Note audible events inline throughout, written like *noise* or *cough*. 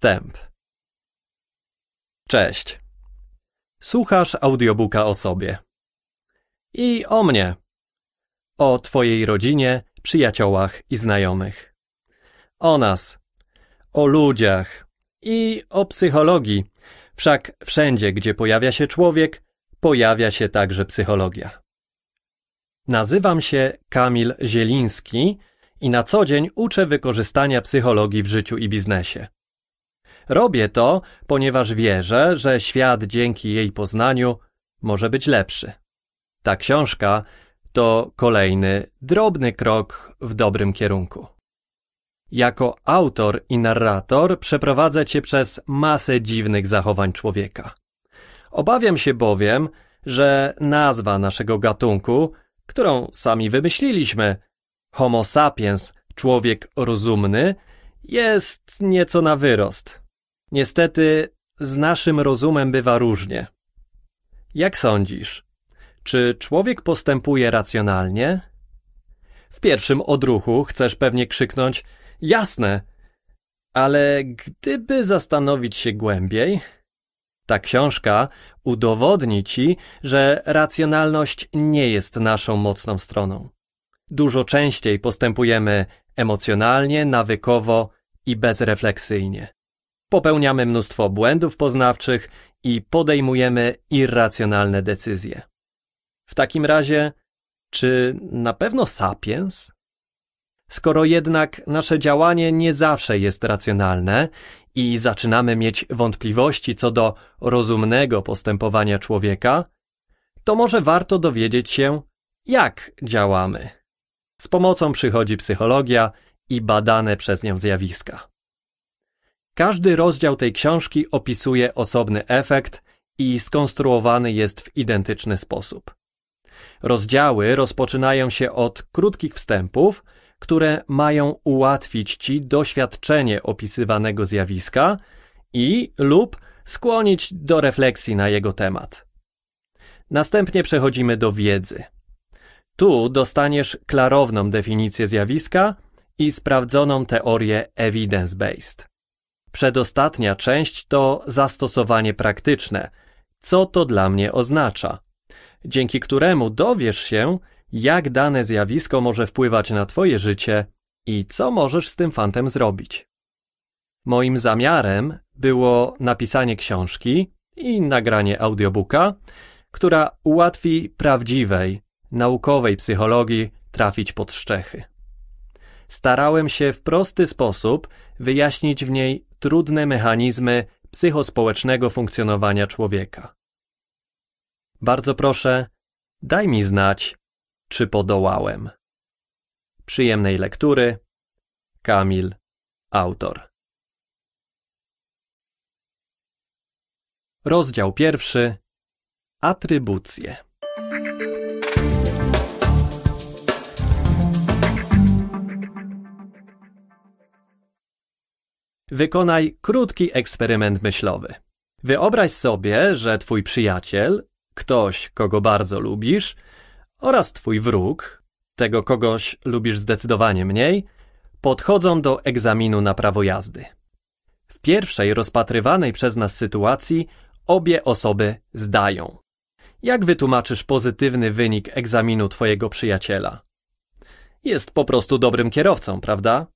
Wstęp. Cześć. Słuchasz audiobooka o sobie. I o mnie. O Twojej rodzinie, przyjaciołach i znajomych. O nas. O ludziach. I o psychologii. Wszak wszędzie, gdzie pojawia się człowiek, pojawia się także psychologia. Nazywam się Kamil Zieliński i na co dzień uczę wykorzystania psychologii w życiu i biznesie. Robię to, ponieważ wierzę, że świat dzięki jej poznaniu może być lepszy. Ta książka to kolejny drobny krok w dobrym kierunku. Jako autor i narrator przeprowadzę cię przez masę dziwnych zachowań człowieka. Obawiam się bowiem, że nazwa naszego gatunku, którą sami wymyśliliśmy, Homo sapiens, człowiek rozumny, jest nieco na wyrost. Niestety, z naszym rozumem bywa różnie. Jak sądzisz, czy człowiek postępuje racjonalnie? W pierwszym odruchu chcesz pewnie krzyknąć: Jasne! Ale gdyby zastanowić się głębiej, ta książka udowodni ci, że racjonalność nie jest naszą mocną stroną. Dużo częściej postępujemy emocjonalnie, nawykowo i bezrefleksyjnie. Popełniamy mnóstwo błędów poznawczych i podejmujemy irracjonalne decyzje. W takim razie, czy na pewno sapiens? Skoro jednak nasze działanie nie zawsze jest racjonalne i zaczynamy mieć wątpliwości co do rozumnego postępowania człowieka, to może warto dowiedzieć się, jak działamy. Z pomocą przychodzi psychologia i badane przez nią zjawiska. Każdy rozdział tej książki opisuje osobny efekt i skonstruowany jest w identyczny sposób. Rozdziały rozpoczynają się od krótkich wstępów, które mają ułatwić ci doświadczenie opisywanego zjawiska i lub skłonić do refleksji na jego temat. Następnie przechodzimy do wiedzy. Tu dostaniesz klarowną definicję zjawiska i sprawdzoną teorię evidence-based. Przedostatnia część to zastosowanie praktyczne. Co to dla mnie oznacza? Dzięki któremu dowiesz się, jak dane zjawisko może wpływać na Twoje życie i co możesz z tym fantem zrobić. Moim zamiarem było napisanie książki i nagranie audiobooka, która ułatwi prawdziwej, naukowej psychologii trafić pod szczechy starałem się w prosty sposób wyjaśnić w niej trudne mechanizmy psychospołecznego funkcjonowania człowieka. Bardzo proszę, daj mi znać, czy podołałem. Przyjemnej lektury. Kamil, autor. Rozdział pierwszy. Atrybucje. Wykonaj krótki eksperyment myślowy. Wyobraź sobie, że twój przyjaciel, ktoś, kogo bardzo lubisz, oraz twój wróg, tego kogoś lubisz zdecydowanie mniej, podchodzą do egzaminu na prawo jazdy. W pierwszej rozpatrywanej przez nas sytuacji obie osoby zdają. Jak wytłumaczysz pozytywny wynik egzaminu twojego przyjaciela? Jest po prostu dobrym kierowcą, prawda?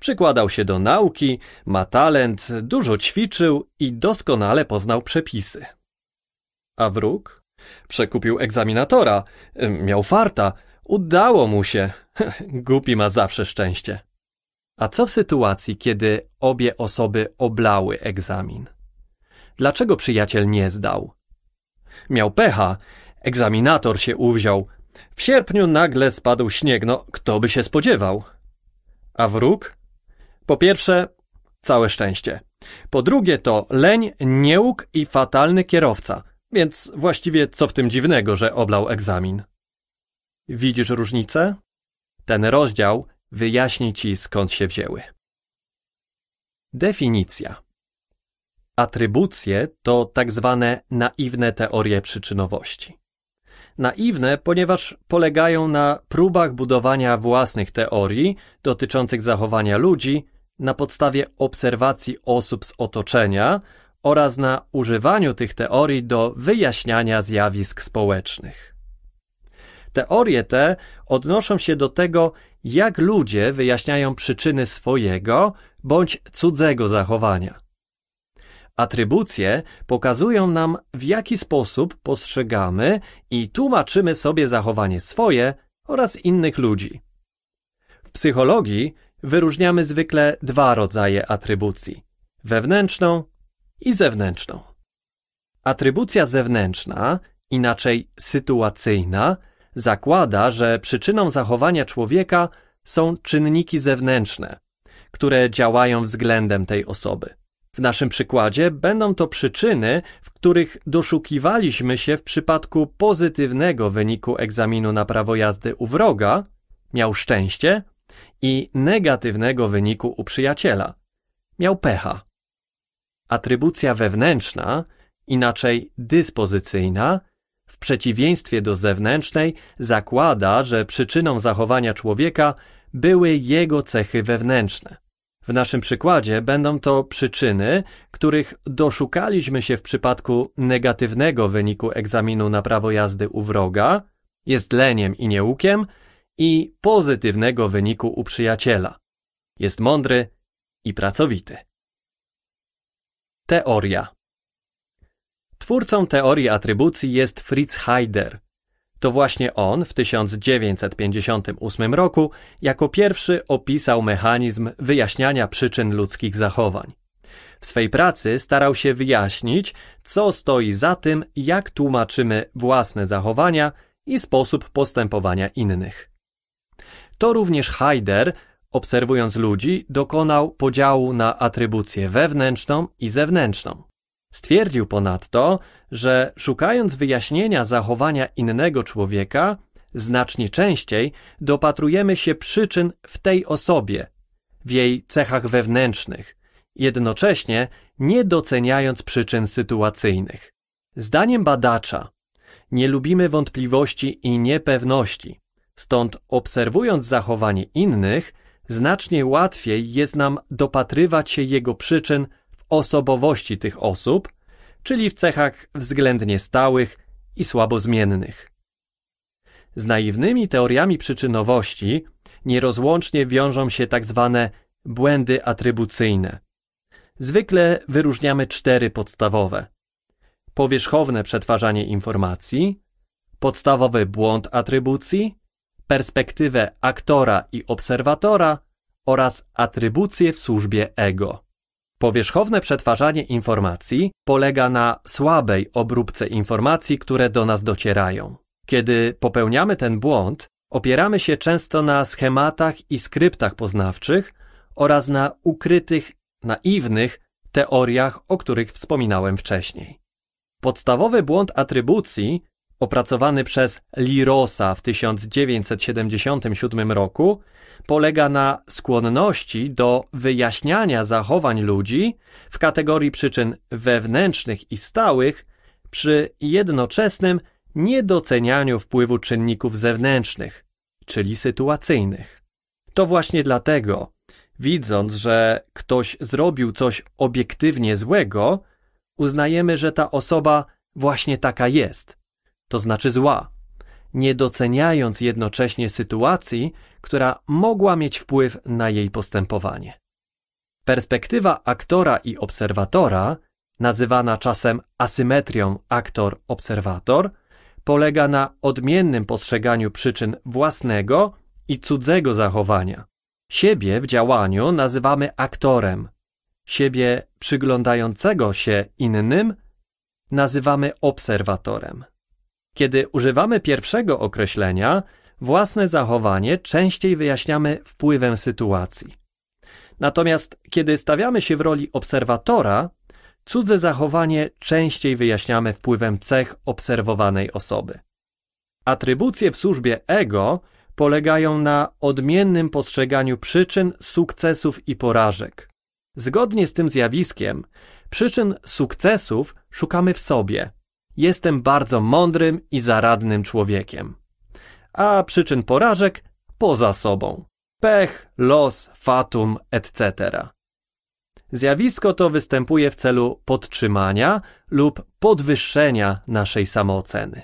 Przykładał się do nauki, ma talent, dużo ćwiczył i doskonale poznał przepisy. A wróg? Przekupił egzaminatora, miał farta, udało mu się. *laughs* Głupi ma zawsze szczęście. A co w sytuacji, kiedy obie osoby oblały egzamin? Dlaczego przyjaciel nie zdał? Miał pecha, egzaminator się uwziął. W sierpniu nagle spadł śnieg, no kto by się spodziewał? A wróg? Po pierwsze, całe szczęście. Po drugie to leń, nieuk i fatalny kierowca, więc właściwie co w tym dziwnego, że oblał egzamin. Widzisz różnicę? Ten rozdział wyjaśni ci skąd się wzięły. Definicja. Atrybucje to tak zwane naiwne teorie przyczynowości. Naiwne, ponieważ polegają na próbach budowania własnych teorii dotyczących zachowania ludzi na podstawie obserwacji osób z otoczenia oraz na używaniu tych teorii do wyjaśniania zjawisk społecznych. Teorie te odnoszą się do tego, jak ludzie wyjaśniają przyczyny swojego bądź cudzego zachowania. Atrybucje pokazują nam, w jaki sposób postrzegamy i tłumaczymy sobie zachowanie swoje oraz innych ludzi. W psychologii wyróżniamy zwykle dwa rodzaje atrybucji: wewnętrzną i zewnętrzną. Atrybucja zewnętrzna, inaczej sytuacyjna, zakłada, że przyczyną zachowania człowieka są czynniki zewnętrzne, które działają względem tej osoby. W naszym przykładzie będą to przyczyny, w których doszukiwaliśmy się w przypadku pozytywnego wyniku egzaminu na prawo jazdy u wroga, miał szczęście i negatywnego wyniku u przyjaciela. Miał pecha. Atrybucja wewnętrzna, inaczej dyspozycyjna, w przeciwieństwie do zewnętrznej, zakłada, że przyczyną zachowania człowieka były jego cechy wewnętrzne. W naszym przykładzie będą to przyczyny, których doszukaliśmy się w przypadku negatywnego wyniku egzaminu na prawo jazdy u wroga, jest leniem i nieukiem, i pozytywnego wyniku u przyjaciela. Jest mądry i pracowity. Teoria Twórcą teorii atrybucji jest Fritz Heider. To właśnie on w 1958 roku jako pierwszy opisał mechanizm wyjaśniania przyczyn ludzkich zachowań. W swej pracy starał się wyjaśnić, co stoi za tym, jak tłumaczymy własne zachowania i sposób postępowania innych. To również Heider, obserwując ludzi, dokonał podziału na atrybucję wewnętrzną i zewnętrzną. Stwierdził ponadto, że szukając wyjaśnienia zachowania innego człowieka, znacznie częściej dopatrujemy się przyczyn w tej osobie, w jej cechach wewnętrznych, jednocześnie nie doceniając przyczyn sytuacyjnych. Zdaniem badacza, nie lubimy wątpliwości i niepewności. Stąd obserwując zachowanie innych, znacznie łatwiej jest nam dopatrywać się jego przyczyn w osobowości tych osób, czyli w cechach względnie stałych i słabo zmiennych. Z naiwnymi teoriami przyczynowości nierozłącznie wiążą się tak zwane błędy atrybucyjne. Zwykle wyróżniamy cztery podstawowe: powierzchowne przetwarzanie informacji, podstawowy błąd atrybucji, perspektywę aktora i obserwatora oraz atrybucje w służbie ego. Powierzchowne przetwarzanie informacji polega na słabej obróbce informacji, które do nas docierają. Kiedy popełniamy ten błąd, opieramy się często na schematach i skryptach poznawczych oraz na ukrytych, naiwnych teoriach, o których wspominałem wcześniej. Podstawowy błąd atrybucji opracowany przez Lirosa w 1977 roku, polega na skłonności do wyjaśniania zachowań ludzi w kategorii przyczyn wewnętrznych i stałych przy jednoczesnym niedocenianiu wpływu czynników zewnętrznych, czyli sytuacyjnych. To właśnie dlatego, widząc, że ktoś zrobił coś obiektywnie złego, uznajemy, że ta osoba właśnie taka jest to znaczy zła, nie doceniając jednocześnie sytuacji, która mogła mieć wpływ na jej postępowanie. Perspektywa aktora i obserwatora, nazywana czasem asymetrią aktor-obserwator, polega na odmiennym postrzeganiu przyczyn własnego i cudzego zachowania. Siebie w działaniu nazywamy aktorem, siebie przyglądającego się innym nazywamy obserwatorem. Kiedy używamy pierwszego określenia, własne zachowanie częściej wyjaśniamy wpływem sytuacji. Natomiast kiedy stawiamy się w roli obserwatora, cudze zachowanie częściej wyjaśniamy wpływem cech obserwowanej osoby. Atrybucje w służbie ego polegają na odmiennym postrzeganiu przyczyn, sukcesów i porażek. Zgodnie z tym zjawiskiem, przyczyn sukcesów szukamy w sobie, Jestem bardzo mądrym i zaradnym człowiekiem. A przyczyn porażek poza sobą. Pech, los, fatum, etc. Zjawisko to występuje w celu podtrzymania lub podwyższenia naszej samooceny.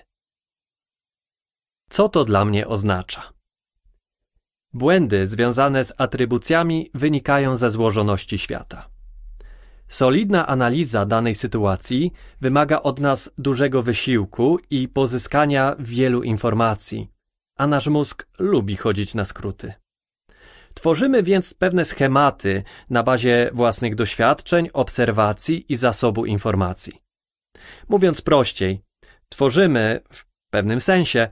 Co to dla mnie oznacza? Błędy związane z atrybucjami wynikają ze złożoności świata. Solidna analiza danej sytuacji wymaga od nas dużego wysiłku i pozyskania wielu informacji, a nasz mózg lubi chodzić na skróty. Tworzymy więc pewne schematy na bazie własnych doświadczeń, obserwacji i zasobu informacji. Mówiąc prościej, tworzymy w pewnym sensie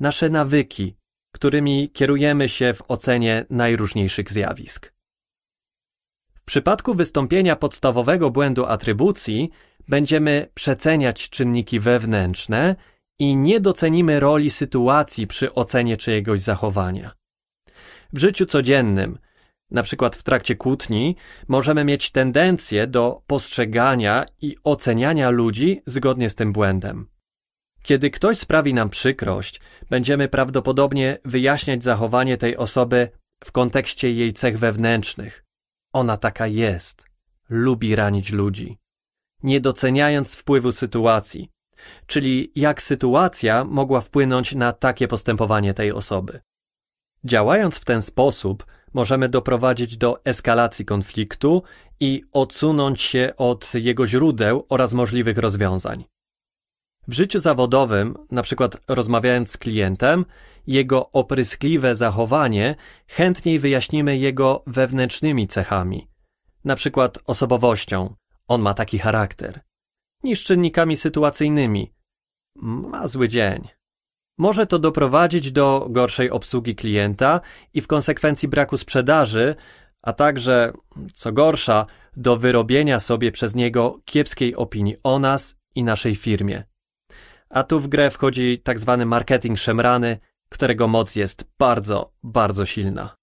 nasze nawyki, którymi kierujemy się w ocenie najróżniejszych zjawisk. W przypadku wystąpienia podstawowego błędu atrybucji będziemy przeceniać czynniki wewnętrzne i nie docenimy roli sytuacji przy ocenie czyjegoś zachowania. W życiu codziennym, na przykład w trakcie kłótni, możemy mieć tendencję do postrzegania i oceniania ludzi zgodnie z tym błędem. Kiedy ktoś sprawi nam przykrość, będziemy prawdopodobnie wyjaśniać zachowanie tej osoby w kontekście jej cech wewnętrznych. Ona taka jest. Lubi ranić ludzi. Nie doceniając wpływu sytuacji, czyli jak sytuacja mogła wpłynąć na takie postępowanie tej osoby. Działając w ten sposób, możemy doprowadzić do eskalacji konfliktu i odsunąć się od jego źródeł oraz możliwych rozwiązań. W życiu zawodowym, na przykład rozmawiając z klientem, jego opryskliwe zachowanie, chętniej wyjaśnimy jego wewnętrznymi cechami, na przykład osobowością, on ma taki charakter, niż czynnikami sytuacyjnymi, ma zły dzień. Może to doprowadzić do gorszej obsługi klienta i w konsekwencji braku sprzedaży, a także, co gorsza, do wyrobienia sobie przez niego kiepskiej opinii o nas i naszej firmie. A tu w grę wchodzi tzw. Tak marketing szemrany, którego moc jest bardzo, bardzo silna.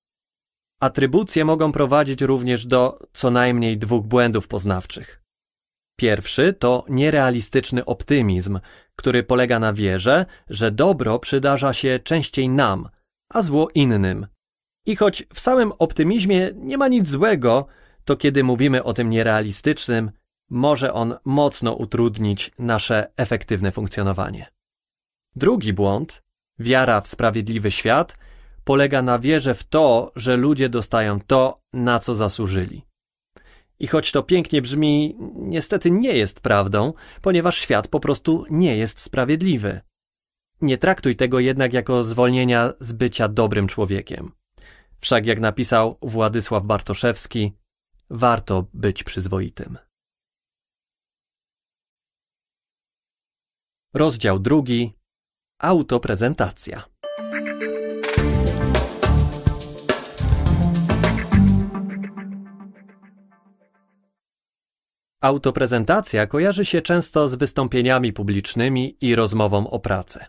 Atrybucje mogą prowadzić również do co najmniej dwóch błędów poznawczych. Pierwszy to nierealistyczny optymizm, który polega na wierze, że dobro przydarza się częściej nam, a zło innym. I choć w samym optymizmie nie ma nic złego, to kiedy mówimy o tym nierealistycznym, może on mocno utrudnić nasze efektywne funkcjonowanie. Drugi błąd Wiara w sprawiedliwy świat polega na wierze w to, że ludzie dostają to, na co zasłużyli. I choć to pięknie brzmi, niestety nie jest prawdą, ponieważ świat po prostu nie jest sprawiedliwy. Nie traktuj tego jednak jako zwolnienia z bycia dobrym człowiekiem. Wszak jak napisał Władysław Bartoszewski, warto być przyzwoitym. Rozdział drugi Autoprezentacja. Autoprezentacja kojarzy się często z wystąpieniami publicznymi i rozmową o pracę.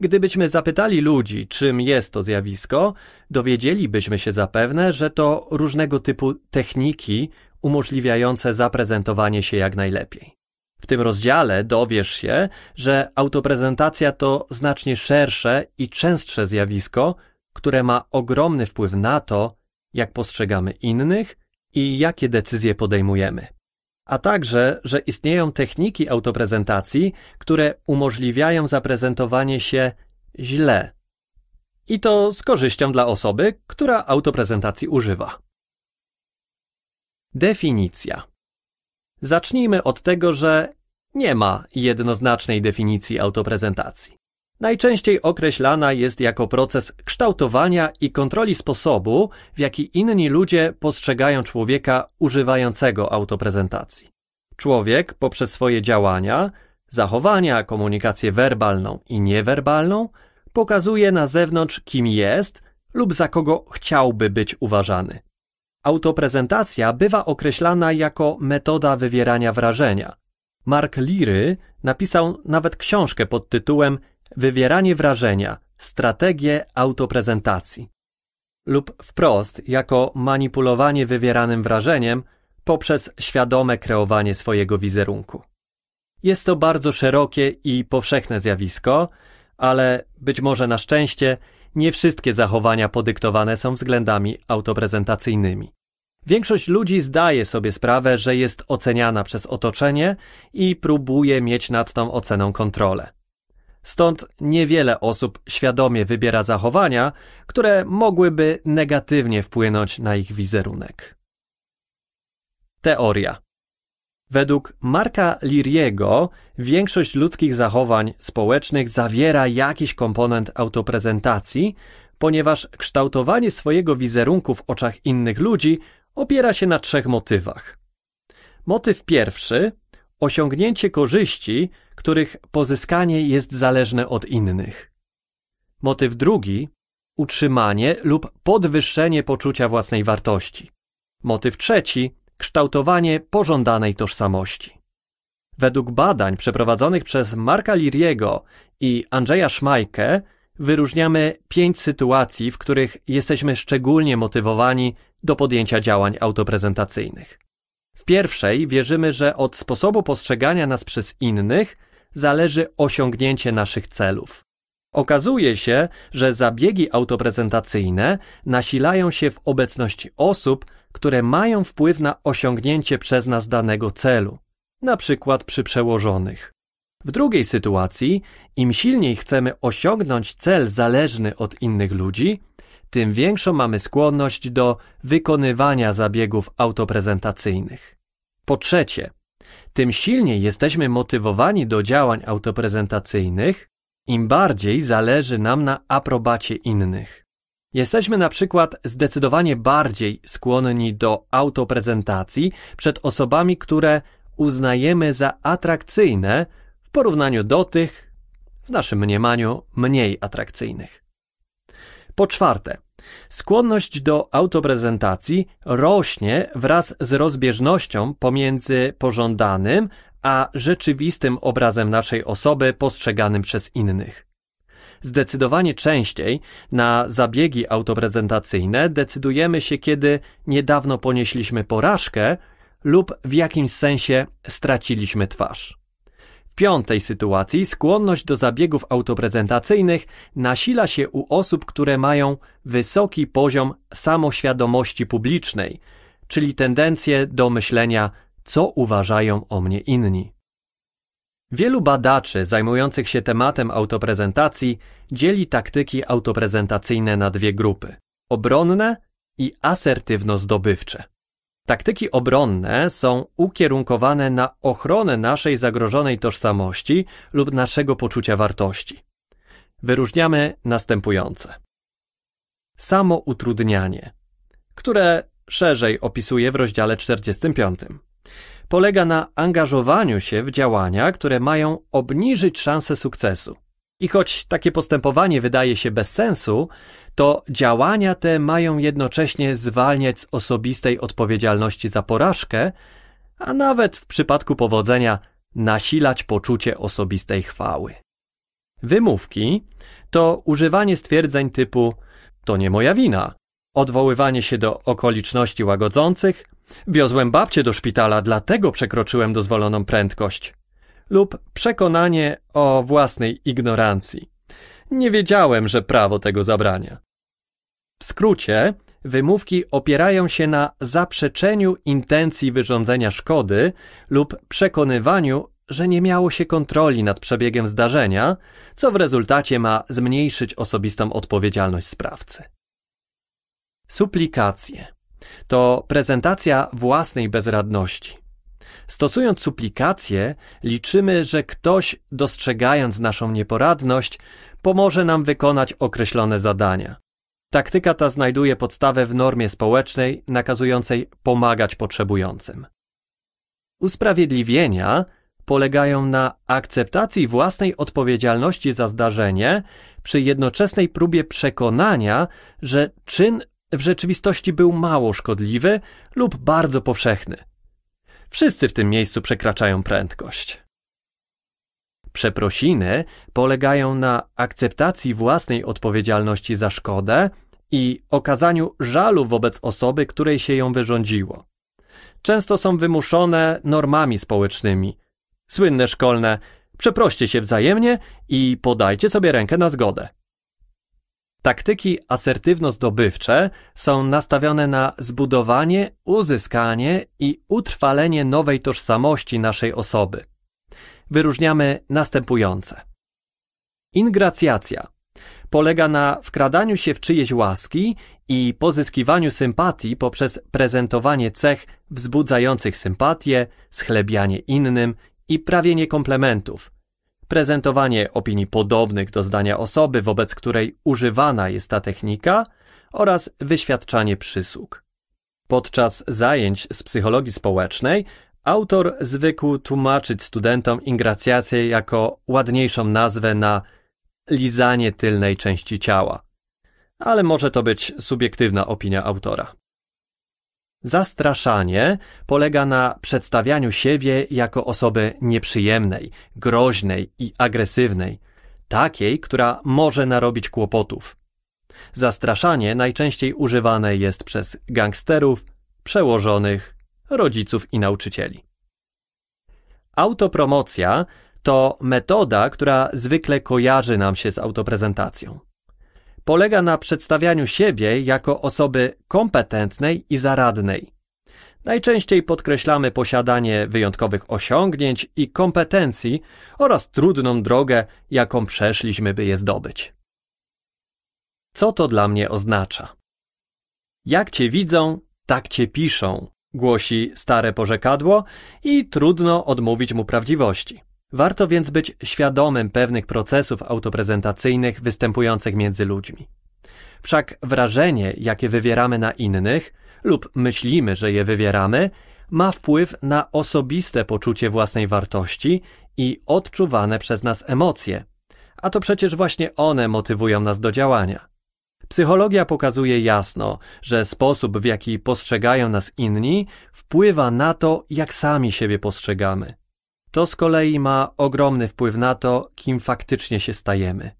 Gdybyśmy zapytali ludzi, czym jest to zjawisko, dowiedzielibyśmy się zapewne, że to różnego typu techniki umożliwiające zaprezentowanie się jak najlepiej. W tym rozdziale dowiesz się, że autoprezentacja to znacznie szersze i częstsze zjawisko, które ma ogromny wpływ na to, jak postrzegamy innych i jakie decyzje podejmujemy. A także, że istnieją techniki autoprezentacji, które umożliwiają zaprezentowanie się źle. I to z korzyścią dla osoby, która autoprezentacji używa. Definicja Zacznijmy od tego, że nie ma jednoznacznej definicji autoprezentacji. Najczęściej określana jest jako proces kształtowania i kontroli sposobu, w jaki inni ludzie postrzegają człowieka używającego autoprezentacji. Człowiek poprzez swoje działania, zachowania, komunikację werbalną i niewerbalną pokazuje na zewnątrz, kim jest lub za kogo chciałby być uważany. Autoprezentacja bywa określana jako metoda wywierania wrażenia. Mark Liry napisał nawet książkę pod tytułem Wywieranie wrażenia strategie autoprezentacji lub wprost jako manipulowanie wywieranym wrażeniem poprzez świadome kreowanie swojego wizerunku. Jest to bardzo szerokie i powszechne zjawisko, ale być może na szczęście nie wszystkie zachowania podyktowane są względami autoprezentacyjnymi. Większość ludzi zdaje sobie sprawę, że jest oceniana przez otoczenie i próbuje mieć nad tą oceną kontrolę. Stąd niewiele osób świadomie wybiera zachowania, które mogłyby negatywnie wpłynąć na ich wizerunek. Teoria Według Marka Liriego większość ludzkich zachowań społecznych zawiera jakiś komponent autoprezentacji, ponieważ kształtowanie swojego wizerunku w oczach innych ludzi opiera się na trzech motywach. Motyw pierwszy osiągnięcie korzyści, których pozyskanie jest zależne od innych. Motyw drugi utrzymanie lub podwyższenie poczucia własnej wartości. Motyw trzeci kształtowanie pożądanej tożsamości. Według badań przeprowadzonych przez Marka Liriego i Andrzeja Szmajkę wyróżniamy pięć sytuacji, w których jesteśmy szczególnie motywowani do podjęcia działań autoprezentacyjnych. W pierwszej wierzymy, że od sposobu postrzegania nas przez innych zależy osiągnięcie naszych celów. Okazuje się, że zabiegi autoprezentacyjne nasilają się w obecności osób, które mają wpływ na osiągnięcie przez nas danego celu, na przykład przy przełożonych. W drugiej sytuacji, im silniej chcemy osiągnąć cel zależny od innych ludzi, tym większą mamy skłonność do wykonywania zabiegów autoprezentacyjnych. Po trzecie, tym silniej jesteśmy motywowani do działań autoprezentacyjnych, im bardziej zależy nam na aprobacie innych. Jesteśmy na przykład zdecydowanie bardziej skłonni do autoprezentacji przed osobami, które uznajemy za atrakcyjne w porównaniu do tych, w naszym mniemaniu, mniej atrakcyjnych. Po czwarte, skłonność do autoprezentacji rośnie wraz z rozbieżnością pomiędzy pożądanym a rzeczywistym obrazem naszej osoby postrzeganym przez innych. Zdecydowanie częściej na zabiegi autoprezentacyjne decydujemy się, kiedy niedawno ponieśliśmy porażkę lub w jakimś sensie straciliśmy twarz. W piątej sytuacji skłonność do zabiegów autoprezentacyjnych nasila się u osób, które mają wysoki poziom samoświadomości publicznej, czyli tendencję do myślenia, co uważają o mnie inni. Wielu badaczy zajmujących się tematem autoprezentacji dzieli taktyki autoprezentacyjne na dwie grupy: obronne i asertywno-zdobywcze. Taktyki obronne są ukierunkowane na ochronę naszej zagrożonej tożsamości lub naszego poczucia wartości. Wyróżniamy następujące: samo utrudnianie, które szerzej opisuje w rozdziale 45 polega na angażowaniu się w działania, które mają obniżyć szanse sukcesu. I choć takie postępowanie wydaje się bez sensu, to działania te mają jednocześnie zwalniać z osobistej odpowiedzialności za porażkę, a nawet w przypadku powodzenia nasilać poczucie osobistej chwały. Wymówki to używanie stwierdzeń typu to nie moja wina, odwoływanie się do okoliczności łagodzących Wiozłem babcię do szpitala, dlatego przekroczyłem dozwoloną prędkość. Lub przekonanie o własnej ignorancji. Nie wiedziałem, że prawo tego zabrania. W skrócie, wymówki opierają się na zaprzeczeniu intencji wyrządzenia szkody lub przekonywaniu, że nie miało się kontroli nad przebiegiem zdarzenia, co w rezultacie ma zmniejszyć osobistą odpowiedzialność sprawcy. Suplikacje to prezentacja własnej bezradności. Stosując suplikację, liczymy, że ktoś, dostrzegając naszą nieporadność, pomoże nam wykonać określone zadania. Taktyka ta znajduje podstawę w normie społecznej nakazującej pomagać potrzebującym. Usprawiedliwienia polegają na akceptacji własnej odpowiedzialności za zdarzenie przy jednoczesnej próbie przekonania, że czyn w rzeczywistości był mało szkodliwy lub bardzo powszechny. Wszyscy w tym miejscu przekraczają prędkość. Przeprosiny polegają na akceptacji własnej odpowiedzialności za szkodę i okazaniu żalu wobec osoby, której się ją wyrządziło. Często są wymuszone normami społecznymi. Słynne szkolne przeproście się wzajemnie i podajcie sobie rękę na zgodę. Taktyki asertywno-zdobywcze są nastawione na zbudowanie, uzyskanie i utrwalenie nowej tożsamości naszej osoby. Wyróżniamy następujące. Ingracjacja polega na wkradaniu się w czyjeś łaski i pozyskiwaniu sympatii poprzez prezentowanie cech wzbudzających sympatię, schlebianie innym i prawienie komplementów, prezentowanie opinii podobnych do zdania osoby, wobec której używana jest ta technika oraz wyświadczanie przysług. Podczas zajęć z psychologii społecznej autor zwykł tłumaczyć studentom ingracjację jako ładniejszą nazwę na lizanie tylnej części ciała. Ale może to być subiektywna opinia autora. Zastraszanie polega na przedstawianiu siebie jako osoby nieprzyjemnej, groźnej i agresywnej, takiej, która może narobić kłopotów. Zastraszanie najczęściej używane jest przez gangsterów, przełożonych, rodziców i nauczycieli. Autopromocja to metoda, która zwykle kojarzy nam się z autoprezentacją polega na przedstawianiu siebie jako osoby kompetentnej i zaradnej. Najczęściej podkreślamy posiadanie wyjątkowych osiągnięć i kompetencji oraz trudną drogę, jaką przeszliśmy, by je zdobyć. Co to dla mnie oznacza? Jak cię widzą, tak cię piszą, głosi stare porzekadło i trudno odmówić mu prawdziwości. Warto więc być świadomym pewnych procesów autoprezentacyjnych występujących między ludźmi. Wszak wrażenie, jakie wywieramy na innych lub myślimy, że je wywieramy, ma wpływ na osobiste poczucie własnej wartości i odczuwane przez nas emocje. A to przecież właśnie one motywują nas do działania. Psychologia pokazuje jasno, że sposób, w jaki postrzegają nas inni, wpływa na to, jak sami siebie postrzegamy. To z kolei ma ogromny wpływ na to, kim faktycznie się stajemy.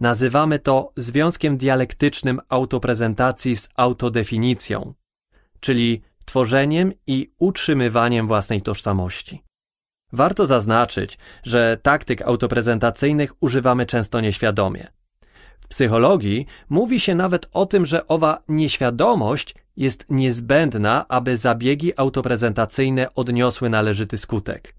Nazywamy to związkiem dialektycznym autoprezentacji z autodefinicją, czyli tworzeniem i utrzymywaniem własnej tożsamości. Warto zaznaczyć, że taktyk autoprezentacyjnych używamy często nieświadomie. W psychologii mówi się nawet o tym, że owa nieświadomość jest niezbędna, aby zabiegi autoprezentacyjne odniosły należyty skutek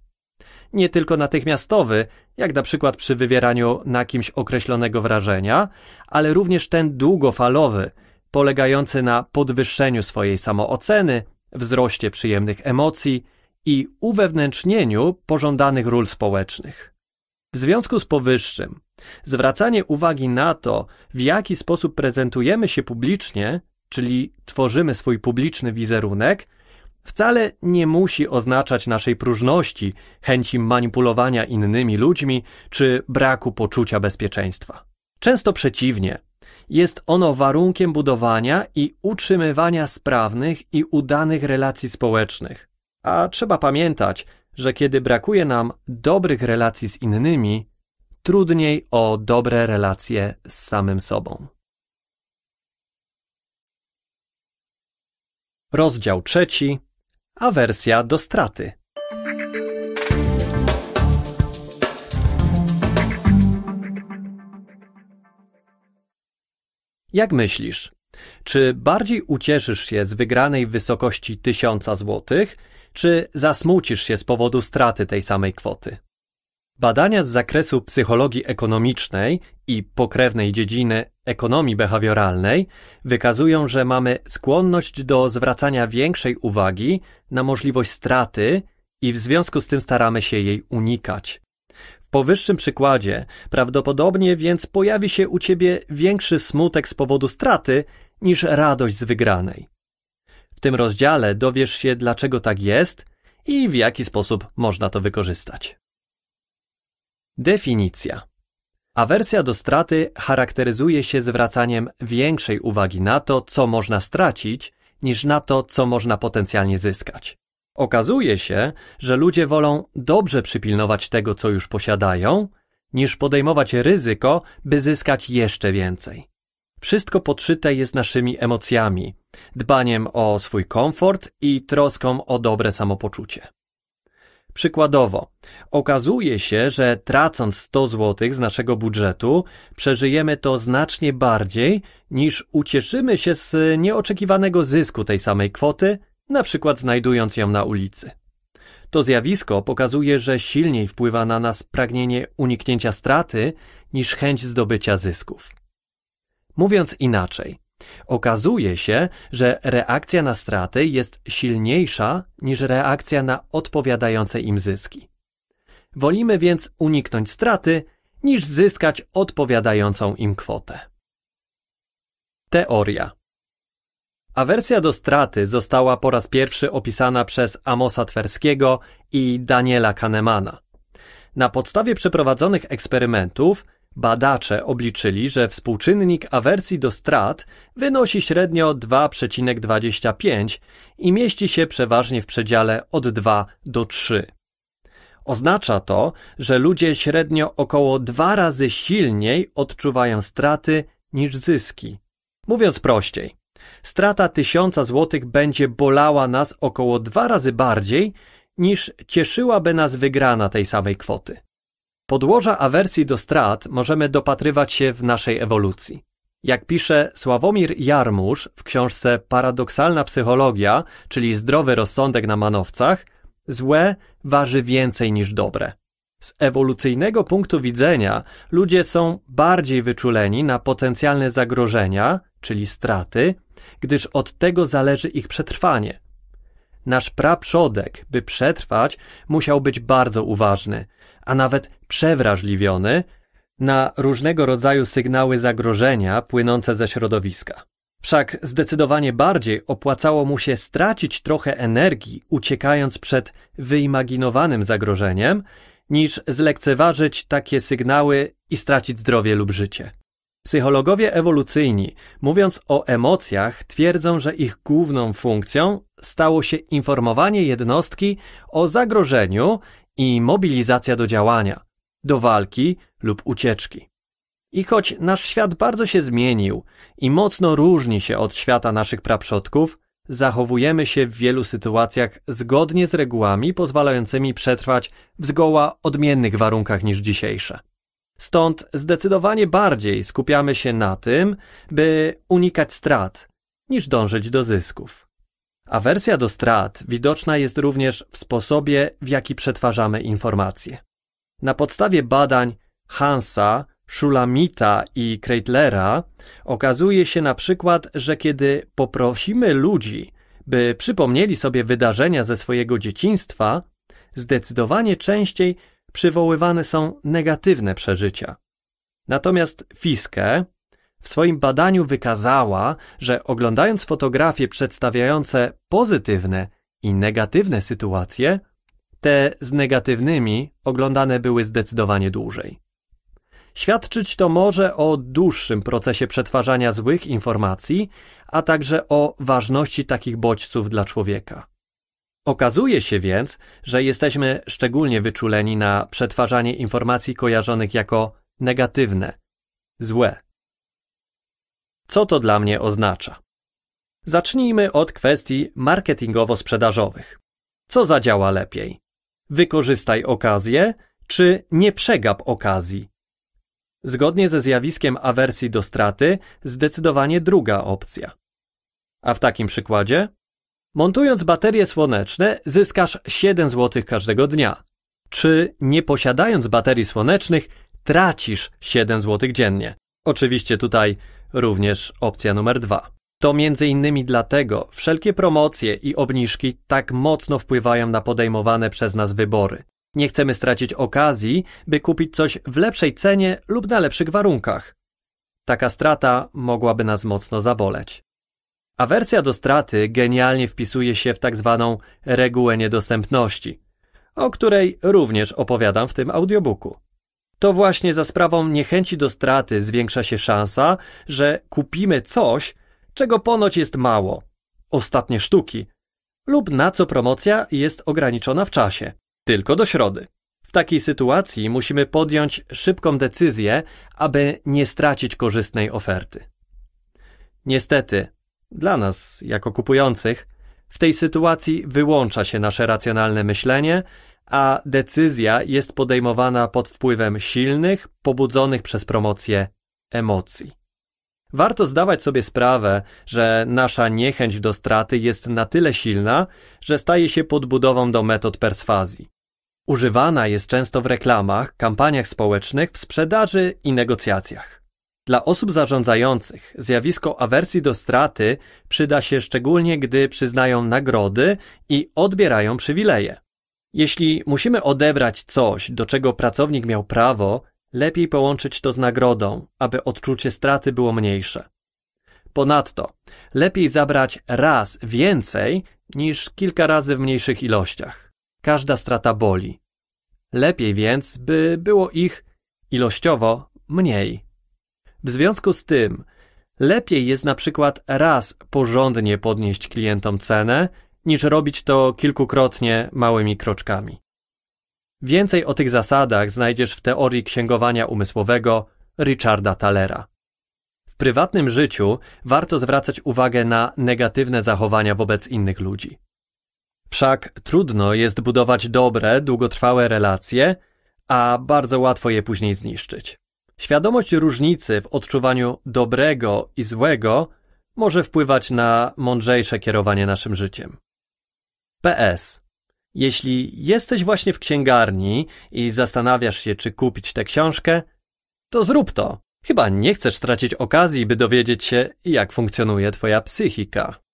nie tylko natychmiastowy, jak na przykład przy wywieraniu na kimś określonego wrażenia, ale również ten długofalowy, polegający na podwyższeniu swojej samooceny, wzroście przyjemnych emocji i uwewnętrznieniu pożądanych ról społecznych. W związku z powyższym, zwracanie uwagi na to, w jaki sposób prezentujemy się publicznie, czyli tworzymy swój publiczny wizerunek, wcale nie musi oznaczać naszej próżności, chęci manipulowania innymi ludźmi czy braku poczucia bezpieczeństwa. Często przeciwnie, jest ono warunkiem budowania i utrzymywania sprawnych i udanych relacji społecznych. A trzeba pamiętać, że kiedy brakuje nam dobrych relacji z innymi, trudniej o dobre relacje z samym sobą. Rozdział trzeci awersja do straty. Jak myślisz, czy bardziej ucieszysz się z wygranej w wysokości 1000 zł, czy zasmucisz się z powodu straty tej samej kwoty? Badania z zakresu psychologii ekonomicznej i pokrewnej dziedziny ekonomii behawioralnej wykazują, że mamy skłonność do zwracania większej uwagi na możliwość straty i w związku z tym staramy się jej unikać. W powyższym przykładzie prawdopodobnie więc pojawi się u ciebie większy smutek z powodu straty niż radość z wygranej. W tym rozdziale dowiesz się, dlaczego tak jest i w jaki sposób można to wykorzystać. Definicja. Awersja do straty charakteryzuje się zwracaniem większej uwagi na to, co można stracić, niż na to, co można potencjalnie zyskać. Okazuje się, że ludzie wolą dobrze przypilnować tego, co już posiadają, niż podejmować ryzyko, by zyskać jeszcze więcej. Wszystko podszyte jest naszymi emocjami, dbaniem o swój komfort i troską o dobre samopoczucie. Przykładowo, okazuje się, że tracąc 100 zł z naszego budżetu, przeżyjemy to znacznie bardziej niż ucieszymy się z nieoczekiwanego zysku tej samej kwoty, na przykład znajdując ją na ulicy. To zjawisko pokazuje, że silniej wpływa na nas pragnienie uniknięcia straty niż chęć zdobycia zysków. Mówiąc inaczej, Okazuje się, że reakcja na straty jest silniejsza niż reakcja na odpowiadające im zyski. Wolimy więc uniknąć straty, niż zyskać odpowiadającą im kwotę. Teoria Awersja do straty została po raz pierwszy opisana przez Amosa Twerskiego i Daniela Kahnemana. Na podstawie przeprowadzonych eksperymentów Badacze obliczyli, że współczynnik awersji do strat wynosi średnio 2,25 i mieści się przeważnie w przedziale od 2 do 3. Oznacza to, że ludzie średnio około dwa razy silniej odczuwają straty niż zyski. Mówiąc prościej, strata tysiąca złotych będzie bolała nas około dwa razy bardziej niż cieszyłaby nas wygrana tej samej kwoty. Podłoża awersji do strat możemy dopatrywać się w naszej ewolucji. Jak pisze Sławomir Jarmusz w książce Paradoksalna psychologia, czyli zdrowy rozsądek na manowcach, złe waży więcej niż dobre. Z ewolucyjnego punktu widzenia ludzie są bardziej wyczuleni na potencjalne zagrożenia, czyli straty, gdyż od tego zależy ich przetrwanie. Nasz praprzodek, by przetrwać, musiał być bardzo uważny, a nawet przewrażliwiony na różnego rodzaju sygnały zagrożenia płynące ze środowiska. Wszak zdecydowanie bardziej opłacało mu się stracić trochę energii, uciekając przed wyimaginowanym zagrożeniem, niż zlekceważyć takie sygnały i stracić zdrowie lub życie. Psychologowie ewolucyjni, mówiąc o emocjach, twierdzą, że ich główną funkcją stało się informowanie jednostki o zagrożeniu i mobilizacja do działania, do walki lub ucieczki. I choć nasz świat bardzo się zmienił i mocno różni się od świata naszych praprzodków, zachowujemy się w wielu sytuacjach zgodnie z regułami pozwalającymi przetrwać w zgoła odmiennych warunkach niż dzisiejsze. Stąd zdecydowanie bardziej skupiamy się na tym, by unikać strat, niż dążyć do zysków. Awersja do strat widoczna jest również w sposobie, w jaki przetwarzamy informacje. Na podstawie badań Hansa, Szulamita i Kreitlera okazuje się na przykład, że kiedy poprosimy ludzi, by przypomnieli sobie wydarzenia ze swojego dzieciństwa, zdecydowanie częściej przywoływane są negatywne przeżycia. Natomiast Fiske w swoim badaniu wykazała, że oglądając fotografie przedstawiające pozytywne i negatywne sytuacje, te z negatywnymi oglądane były zdecydowanie dłużej. Świadczyć to może o dłuższym procesie przetwarzania złych informacji, a także o ważności takich bodźców dla człowieka. Okazuje się więc, że jesteśmy szczególnie wyczuleni na przetwarzanie informacji kojarzonych jako negatywne, złe. Co to dla mnie oznacza? Zacznijmy od kwestii marketingowo-sprzedażowych. Co zadziała lepiej? wykorzystaj okazję czy nie przegap okazji. Zgodnie ze zjawiskiem awersji do straty, zdecydowanie druga opcja. A w takim przykładzie? Montując baterie słoneczne, zyskasz 7 zł każdego dnia. Czy nie posiadając baterii słonecznych, tracisz 7 zł dziennie? Oczywiście tutaj również opcja numer dwa. To między innymi dlatego wszelkie promocje i obniżki tak mocno wpływają na podejmowane przez nas wybory. Nie chcemy stracić okazji, by kupić coś w lepszej cenie lub na lepszych warunkach. Taka strata mogłaby nas mocno zaboleć. Awersja do straty genialnie wpisuje się w tak zwaną regułę niedostępności, o której również opowiadam w tym audiobooku. To właśnie za sprawą niechęci do straty zwiększa się szansa, że kupimy coś, czego ponoć jest mało ostatnie sztuki lub na co promocja jest ograniczona w czasie tylko do środy. W takiej sytuacji musimy podjąć szybką decyzję, aby nie stracić korzystnej oferty. Niestety, dla nas, jako kupujących, w tej sytuacji wyłącza się nasze racjonalne myślenie, a decyzja jest podejmowana pod wpływem silnych, pobudzonych przez promocję emocji. Warto zdawać sobie sprawę, że nasza niechęć do straty jest na tyle silna, że staje się podbudową do metod perswazji. Używana jest często w reklamach, kampaniach społecznych, w sprzedaży i negocjacjach. Dla osób zarządzających zjawisko awersji do straty przyda się szczególnie, gdy przyznają nagrody i odbierają przywileje. Jeśli musimy odebrać coś, do czego pracownik miał prawo, Lepiej połączyć to z nagrodą, aby odczucie straty było mniejsze. Ponadto, lepiej zabrać raz więcej niż kilka razy w mniejszych ilościach. Każda strata boli. Lepiej więc, by było ich ilościowo mniej. W związku z tym, lepiej jest na przykład raz porządnie podnieść klientom cenę, niż robić to kilkukrotnie małymi kroczkami. Więcej o tych zasadach znajdziesz w teorii księgowania umysłowego Richarda Talera. W prywatnym życiu warto zwracać uwagę na negatywne zachowania wobec innych ludzi. Wszak trudno jest budować dobre, długotrwałe relacje, a bardzo łatwo je później zniszczyć. Świadomość różnicy w odczuwaniu dobrego i złego może wpływać na mądrzejsze kierowanie naszym życiem. PS. Jeśli jesteś właśnie w księgarni i zastanawiasz się, czy kupić tę książkę, to zrób to. Chyba nie chcesz stracić okazji, by dowiedzieć się, jak funkcjonuje Twoja psychika.